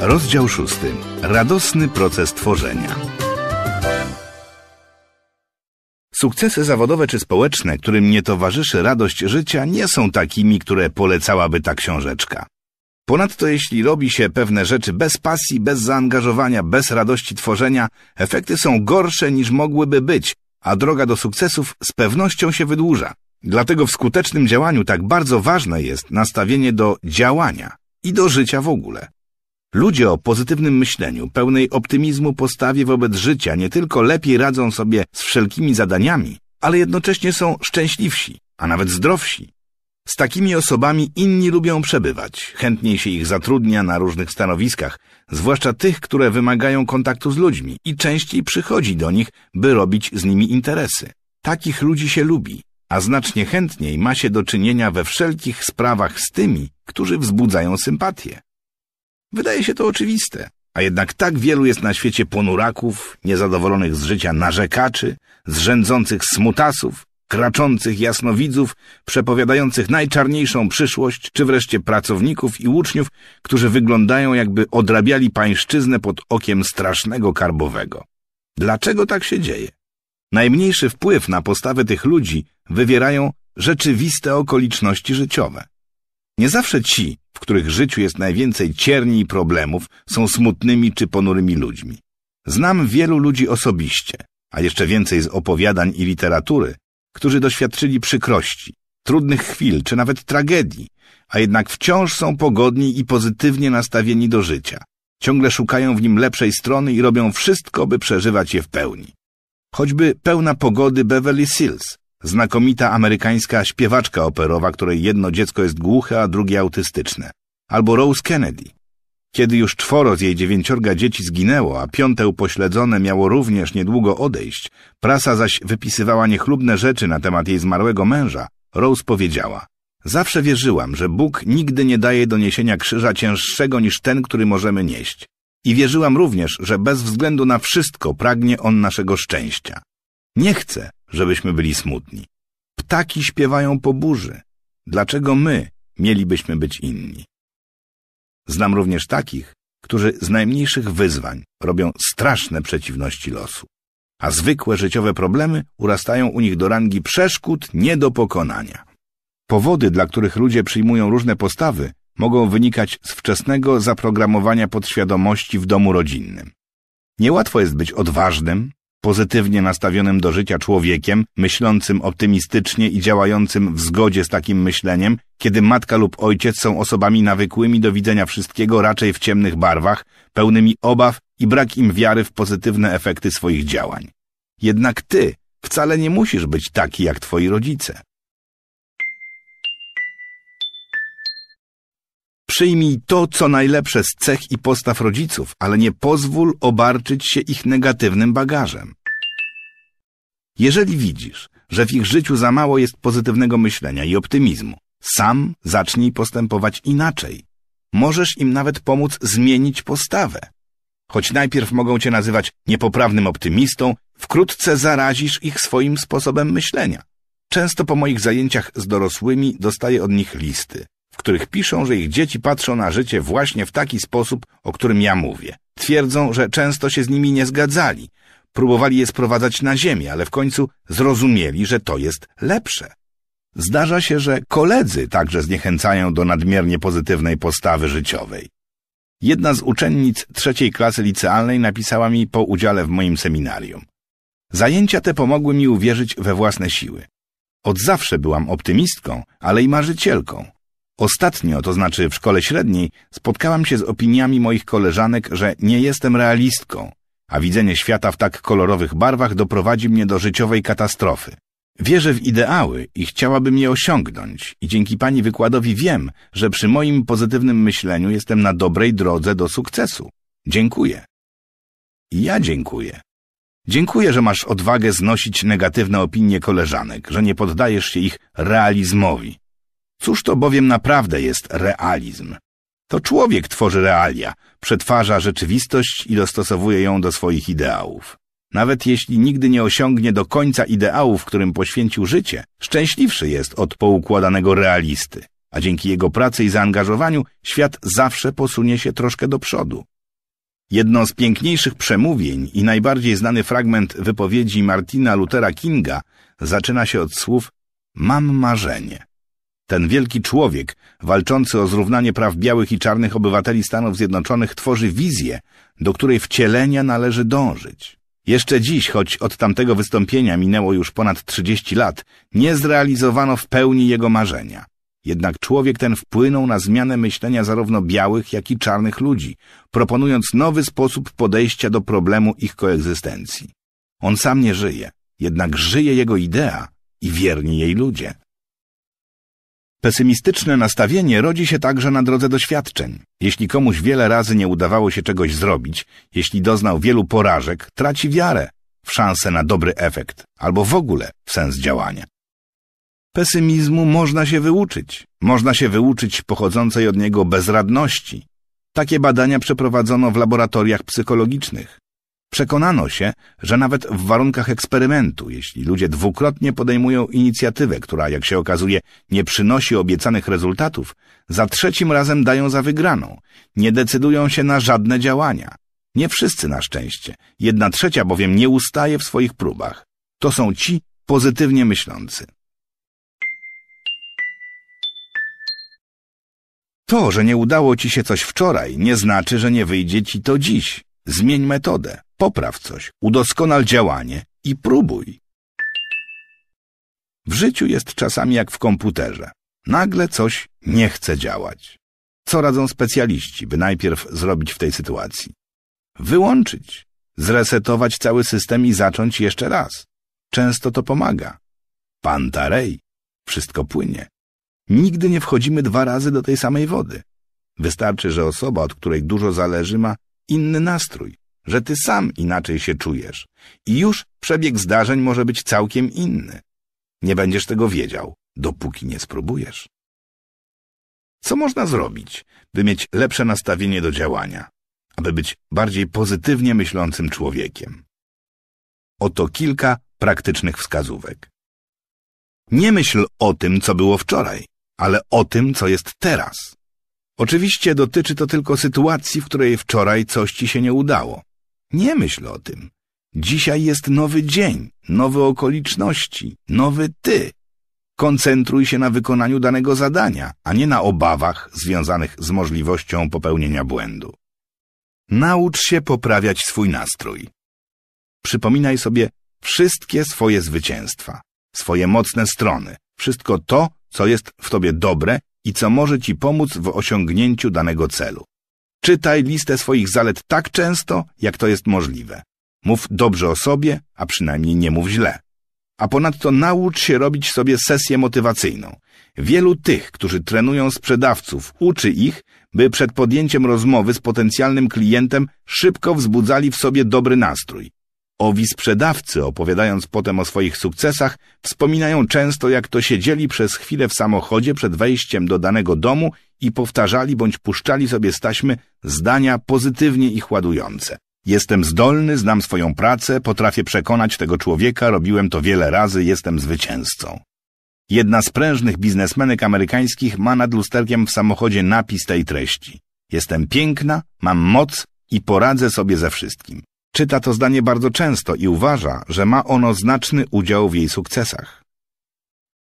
Rozdział szósty. Radosny proces tworzenia. Sukcesy zawodowe czy społeczne, którym nie towarzyszy radość życia, nie są takimi, które polecałaby ta książeczka. Ponadto jeśli robi się pewne rzeczy bez pasji, bez zaangażowania, bez radości tworzenia, efekty są gorsze niż mogłyby być, a droga do sukcesów z pewnością się wydłuża. Dlatego w skutecznym działaniu tak bardzo ważne jest nastawienie do działania i do życia w ogóle. Ludzie o pozytywnym myśleniu, pełnej optymizmu postawie wobec życia nie tylko lepiej radzą sobie z wszelkimi zadaniami, ale jednocześnie są szczęśliwsi, a nawet zdrowsi. Z takimi osobami inni lubią przebywać, chętniej się ich zatrudnia na różnych stanowiskach, zwłaszcza tych, które wymagają kontaktu z ludźmi i częściej przychodzi do nich, by robić z nimi interesy. Takich ludzi się lubi, a znacznie chętniej ma się do czynienia we wszelkich sprawach z tymi, którzy wzbudzają sympatię. Wydaje się to oczywiste, a jednak tak wielu jest na świecie ponuraków, niezadowolonych z życia narzekaczy, zrzędzących smutasów, kraczących jasnowidzów, przepowiadających najczarniejszą przyszłość, czy wreszcie pracowników i uczniów, którzy wyglądają jakby odrabiali pańszczyznę pod okiem strasznego karbowego. Dlaczego tak się dzieje? Najmniejszy wpływ na postawę tych ludzi wywierają rzeczywiste okoliczności życiowe. Nie zawsze ci, w których życiu jest najwięcej cierni i problemów, są smutnymi czy ponurymi ludźmi. Znam wielu ludzi osobiście, a jeszcze więcej z opowiadań i literatury, którzy doświadczyli przykrości, trudnych chwil czy nawet tragedii, a jednak wciąż są pogodni i pozytywnie nastawieni do życia. Ciągle szukają w nim lepszej strony i robią wszystko, by przeżywać je w pełni. Choćby pełna pogody Beverly Sills, znakomita amerykańska śpiewaczka operowa, której jedno dziecko jest głuche, a drugie autystyczne, albo Rose Kennedy. Kiedy już czworo z jej dziewięciorga dzieci zginęło, a piąte upośledzone miało również niedługo odejść, prasa zaś wypisywała niechlubne rzeczy na temat jej zmarłego męża, Rose powiedziała Zawsze wierzyłam, że Bóg nigdy nie daje do niesienia krzyża cięższego niż ten, który możemy nieść. I wierzyłam również, że bez względu na wszystko pragnie On naszego szczęścia. Nie chcę, żebyśmy byli smutni. Ptaki śpiewają po burzy. Dlaczego my mielibyśmy być inni? Znam również takich, którzy z najmniejszych wyzwań robią straszne przeciwności losu, a zwykłe życiowe problemy urastają u nich do rangi przeszkód nie do pokonania. Powody, dla których ludzie przyjmują różne postawy, mogą wynikać z wczesnego zaprogramowania podświadomości w domu rodzinnym. Niełatwo jest być odważnym, pozytywnie nastawionym do życia człowiekiem, myślącym optymistycznie i działającym w zgodzie z takim myśleniem, kiedy matka lub ojciec są osobami nawykłymi do widzenia wszystkiego raczej w ciemnych barwach, pełnymi obaw i brak im wiary w pozytywne efekty swoich działań. Jednak ty wcale nie musisz być taki jak twoi rodzice. Przyjmij to, co najlepsze z cech i postaw rodziców, ale nie pozwól obarczyć się ich negatywnym bagażem. Jeżeli widzisz, że w ich życiu za mało jest pozytywnego myślenia i optymizmu, sam zacznij postępować inaczej. Możesz im nawet pomóc zmienić postawę. Choć najpierw mogą cię nazywać niepoprawnym optymistą, wkrótce zarazisz ich swoim sposobem myślenia. Często po moich zajęciach z dorosłymi dostaję od nich listy w których piszą, że ich dzieci patrzą na życie właśnie w taki sposób, o którym ja mówię. Twierdzą, że często się z nimi nie zgadzali. Próbowali je sprowadzać na ziemię, ale w końcu zrozumieli, że to jest lepsze. Zdarza się, że koledzy także zniechęcają do nadmiernie pozytywnej postawy życiowej. Jedna z uczennic trzeciej klasy licealnej napisała mi po udziale w moim seminarium. Zajęcia te pomogły mi uwierzyć we własne siły. Od zawsze byłam optymistką, ale i marzycielką. Ostatnio, to znaczy w szkole średniej, spotkałam się z opiniami moich koleżanek, że nie jestem realistką, a widzenie świata w tak kolorowych barwach doprowadzi mnie do życiowej katastrofy. Wierzę w ideały i chciałabym je osiągnąć i dzięki pani wykładowi wiem, że przy moim pozytywnym myśleniu jestem na dobrej drodze do sukcesu. Dziękuję. I ja dziękuję. Dziękuję, że masz odwagę znosić negatywne opinie koleżanek, że nie poddajesz się ich realizmowi. Cóż to bowiem naprawdę jest realizm? To człowiek tworzy realia, przetwarza rzeczywistość i dostosowuje ją do swoich ideałów. Nawet jeśli nigdy nie osiągnie do końca ideałów, w którym poświęcił życie, szczęśliwszy jest od poukładanego realisty, a dzięki jego pracy i zaangażowaniu świat zawsze posunie się troszkę do przodu. Jedno z piękniejszych przemówień i najbardziej znany fragment wypowiedzi Martina Luthera Kinga zaczyna się od słów Mam marzenie. Ten wielki człowiek, walczący o zrównanie praw białych i czarnych obywateli Stanów Zjednoczonych, tworzy wizję, do której wcielenia należy dążyć. Jeszcze dziś, choć od tamtego wystąpienia minęło już ponad 30 lat, nie zrealizowano w pełni jego marzenia. Jednak człowiek ten wpłynął na zmianę myślenia zarówno białych, jak i czarnych ludzi, proponując nowy sposób podejścia do problemu ich koegzystencji. On sam nie żyje, jednak żyje jego idea i wierni jej ludzie. Pesymistyczne nastawienie rodzi się także na drodze doświadczeń. Jeśli komuś wiele razy nie udawało się czegoś zrobić, jeśli doznał wielu porażek, traci wiarę w szansę na dobry efekt albo w ogóle w sens działania. Pesymizmu można się wyuczyć. Można się wyuczyć pochodzącej od niego bezradności. Takie badania przeprowadzono w laboratoriach psychologicznych. Przekonano się, że nawet w warunkach eksperymentu, jeśli ludzie dwukrotnie podejmują inicjatywę, która, jak się okazuje, nie przynosi obiecanych rezultatów, za trzecim razem dają za wygraną, nie decydują się na żadne działania. Nie wszyscy na szczęście, jedna trzecia bowiem nie ustaje w swoich próbach. To są ci pozytywnie myślący. To, że nie udało ci się coś wczoraj, nie znaczy, że nie wyjdzie ci to dziś. Zmień metodę. Popraw coś, udoskonal działanie i próbuj. W życiu jest czasami jak w komputerze. Nagle coś nie chce działać. Co radzą specjaliści, by najpierw zrobić w tej sytuacji? Wyłączyć, zresetować cały system i zacząć jeszcze raz. Często to pomaga. Pantarej, wszystko płynie. Nigdy nie wchodzimy dwa razy do tej samej wody. Wystarczy, że osoba, od której dużo zależy, ma inny nastrój, że ty sam inaczej się czujesz i już przebieg zdarzeń może być całkiem inny. Nie będziesz tego wiedział, dopóki nie spróbujesz. Co można zrobić, by mieć lepsze nastawienie do działania, aby być bardziej pozytywnie myślącym człowiekiem? Oto kilka praktycznych wskazówek. Nie myśl o tym, co było wczoraj, ale o tym, co jest teraz. Oczywiście dotyczy to tylko sytuacji, w której wczoraj coś ci się nie udało, nie myśl o tym. Dzisiaj jest nowy dzień, nowe okoliczności, nowy ty. Koncentruj się na wykonaniu danego zadania, a nie na obawach związanych z możliwością popełnienia błędu. Naucz się poprawiać swój nastrój. Przypominaj sobie wszystkie swoje zwycięstwa, swoje mocne strony, wszystko to, co jest w tobie dobre i co może ci pomóc w osiągnięciu danego celu. Czytaj listę swoich zalet tak często, jak to jest możliwe. Mów dobrze o sobie, a przynajmniej nie mów źle. A ponadto naucz się robić sobie sesję motywacyjną. Wielu tych, którzy trenują sprzedawców, uczy ich, by przed podjęciem rozmowy z potencjalnym klientem szybko wzbudzali w sobie dobry nastrój. Owi sprzedawcy, opowiadając potem o swoich sukcesach, wspominają często, jak to siedzieli przez chwilę w samochodzie przed wejściem do danego domu i powtarzali bądź puszczali sobie z taśmy zdania pozytywnie ich ładujące. Jestem zdolny, znam swoją pracę, potrafię przekonać tego człowieka, robiłem to wiele razy, jestem zwycięzcą. Jedna z prężnych biznesmenek amerykańskich ma nad lusterkiem w samochodzie napis tej treści. Jestem piękna, mam moc i poradzę sobie ze wszystkim. Czyta to zdanie bardzo często i uważa, że ma ono znaczny udział w jej sukcesach.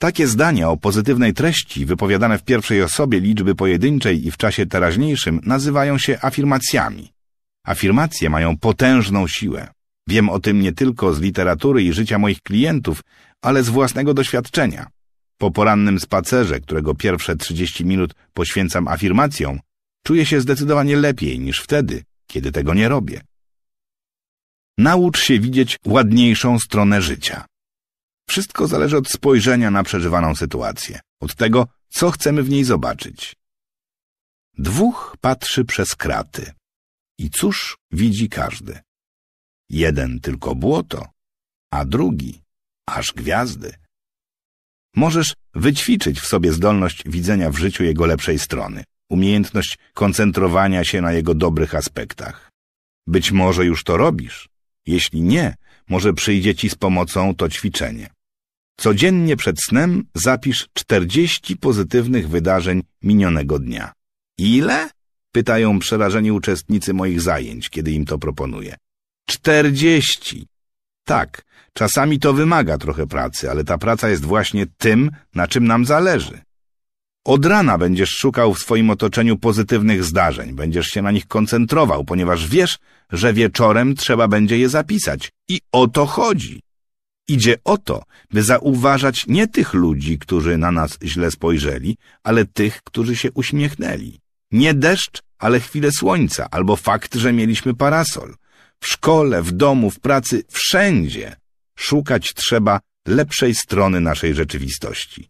Takie zdania o pozytywnej treści, wypowiadane w pierwszej osobie liczby pojedynczej i w czasie teraźniejszym, nazywają się afirmacjami. Afirmacje mają potężną siłę. Wiem o tym nie tylko z literatury i życia moich klientów, ale z własnego doświadczenia. Po porannym spacerze, którego pierwsze 30 minut poświęcam afirmacjom, czuję się zdecydowanie lepiej niż wtedy, kiedy tego nie robię. Naucz się widzieć ładniejszą stronę życia. Wszystko zależy od spojrzenia na przeżywaną sytuację, od tego, co chcemy w niej zobaczyć. Dwóch patrzy przez kraty. I cóż widzi każdy? Jeden tylko błoto, a drugi aż gwiazdy. Możesz wyćwiczyć w sobie zdolność widzenia w życiu jego lepszej strony, umiejętność koncentrowania się na jego dobrych aspektach. Być może już to robisz. Jeśli nie, może przyjdzie Ci z pomocą to ćwiczenie. Codziennie przed snem zapisz 40 pozytywnych wydarzeń minionego dnia. Ile? Pytają przerażeni uczestnicy moich zajęć, kiedy im to proponuję. 40! Tak, czasami to wymaga trochę pracy, ale ta praca jest właśnie tym, na czym nam zależy. Od rana będziesz szukał w swoim otoczeniu pozytywnych zdarzeń, będziesz się na nich koncentrował, ponieważ wiesz, że wieczorem trzeba będzie je zapisać. I o to chodzi. Idzie o to, by zauważać nie tych ludzi, którzy na nas źle spojrzeli, ale tych, którzy się uśmiechnęli. Nie deszcz, ale chwilę słońca, albo fakt, że mieliśmy parasol. W szkole, w domu, w pracy, wszędzie. Szukać trzeba lepszej strony naszej rzeczywistości.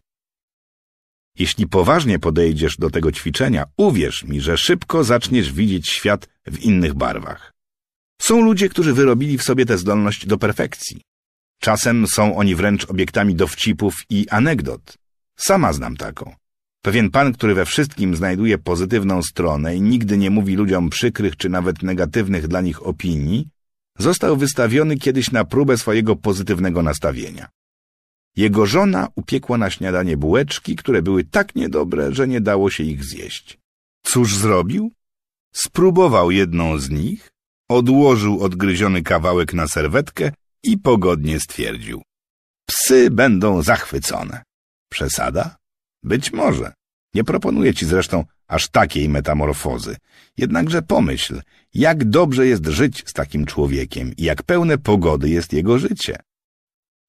Jeśli poważnie podejdziesz do tego ćwiczenia, uwierz mi, że szybko zaczniesz widzieć świat w innych barwach. Są ludzie, którzy wyrobili w sobie tę zdolność do perfekcji. Czasem są oni wręcz obiektami dowcipów i anegdot. Sama znam taką. Pewien pan, który we wszystkim znajduje pozytywną stronę i nigdy nie mówi ludziom przykrych czy nawet negatywnych dla nich opinii, został wystawiony kiedyś na próbę swojego pozytywnego nastawienia. Jego żona upiekła na śniadanie bułeczki, które były tak niedobre, że nie dało się ich zjeść. Cóż zrobił? Spróbował jedną z nich, odłożył odgryziony kawałek na serwetkę i pogodnie stwierdził. Psy będą zachwycone. Przesada? Być może. Nie proponuję ci zresztą aż takiej metamorfozy. Jednakże pomyśl, jak dobrze jest żyć z takim człowiekiem i jak pełne pogody jest jego życie.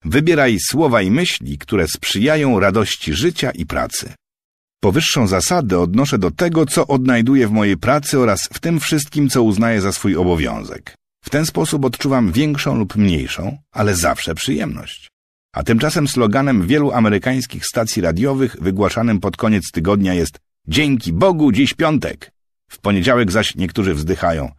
Wybieraj słowa i myśli, które sprzyjają radości życia i pracy. Powyższą zasadę odnoszę do tego, co odnajduję w mojej pracy oraz w tym wszystkim, co uznaję za swój obowiązek. W ten sposób odczuwam większą lub mniejszą, ale zawsze przyjemność. A tymczasem sloganem wielu amerykańskich stacji radiowych wygłaszanym pod koniec tygodnia jest Dzięki Bogu, dziś piątek. W poniedziałek zaś niektórzy wzdychają.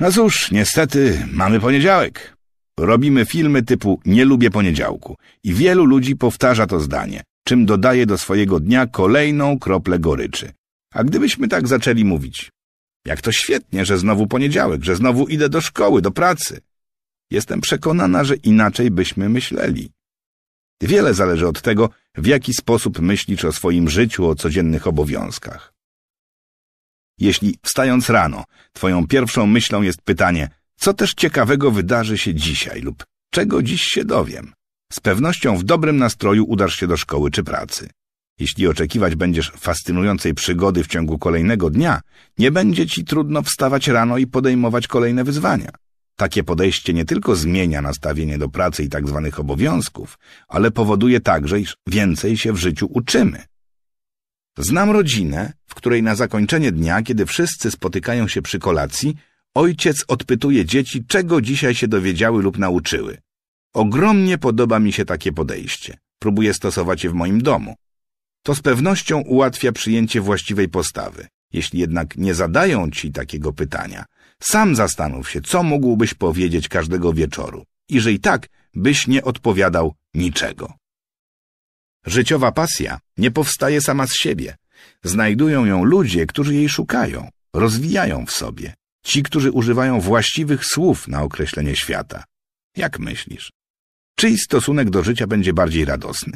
No cóż, niestety mamy poniedziałek. Robimy filmy typu Nie lubię poniedziałku i wielu ludzi powtarza to zdanie, czym dodaje do swojego dnia kolejną kroplę goryczy. A gdybyśmy tak zaczęli mówić, jak to świetnie, że znowu poniedziałek, że znowu idę do szkoły, do pracy. Jestem przekonana, że inaczej byśmy myśleli. Wiele zależy od tego, w jaki sposób myślisz o swoim życiu, o codziennych obowiązkach. Jeśli wstając rano, twoją pierwszą myślą jest pytanie, co też ciekawego wydarzy się dzisiaj lub czego dziś się dowiem? Z pewnością w dobrym nastroju udasz się do szkoły czy pracy. Jeśli oczekiwać będziesz fascynującej przygody w ciągu kolejnego dnia, nie będzie ci trudno wstawać rano i podejmować kolejne wyzwania. Takie podejście nie tylko zmienia nastawienie do pracy i tzw. Tak obowiązków, ale powoduje także, iż więcej się w życiu uczymy. Znam rodzinę, w której na zakończenie dnia, kiedy wszyscy spotykają się przy kolacji, Ojciec odpytuje dzieci, czego dzisiaj się dowiedziały lub nauczyły. Ogromnie podoba mi się takie podejście. Próbuję stosować je w moim domu. To z pewnością ułatwia przyjęcie właściwej postawy. Jeśli jednak nie zadają ci takiego pytania, sam zastanów się, co mógłbyś powiedzieć każdego wieczoru i że i tak byś nie odpowiadał niczego. Życiowa pasja nie powstaje sama z siebie. Znajdują ją ludzie, którzy jej szukają, rozwijają w sobie. Ci, którzy używają właściwych słów na określenie świata. Jak myślisz? Czyj stosunek do życia będzie bardziej radosny?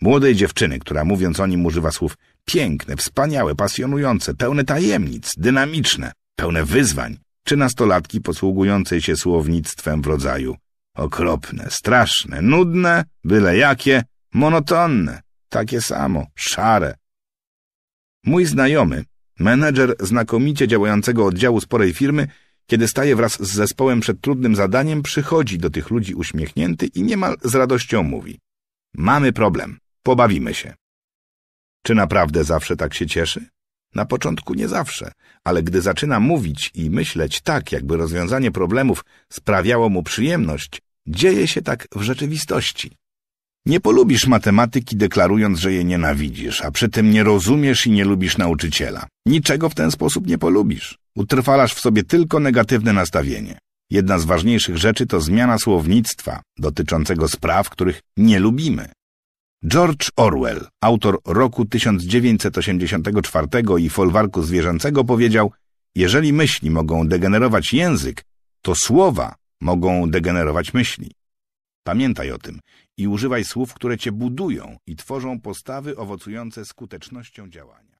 Młodej dziewczyny, która mówiąc o nim używa słów piękne, wspaniałe, pasjonujące, pełne tajemnic, dynamiczne, pełne wyzwań, czy nastolatki posługującej się słownictwem w rodzaju okropne, straszne, nudne, byle jakie, monotonne, takie samo, szare. Mój znajomy, menedżer znakomicie działającego oddziału sporej firmy, kiedy staje wraz z zespołem przed trudnym zadaniem, przychodzi do tych ludzi uśmiechnięty i niemal z radością mówi Mamy problem, pobawimy się. Czy naprawdę zawsze tak się cieszy? Na początku nie zawsze, ale gdy zaczyna mówić i myśleć tak, jakby rozwiązanie problemów sprawiało mu przyjemność, dzieje się tak w rzeczywistości. Nie polubisz matematyki, deklarując, że je nienawidzisz, a przy tym nie rozumiesz i nie lubisz nauczyciela. Niczego w ten sposób nie polubisz. Utrwalasz w sobie tylko negatywne nastawienie. Jedna z ważniejszych rzeczy to zmiana słownictwa dotyczącego spraw, których nie lubimy. George Orwell, autor roku 1984 i folwarku zwierzęcego powiedział Jeżeli myśli mogą degenerować język, to słowa mogą degenerować myśli. Pamiętaj o tym i używaj słów, które cię budują i tworzą postawy owocujące skutecznością działania.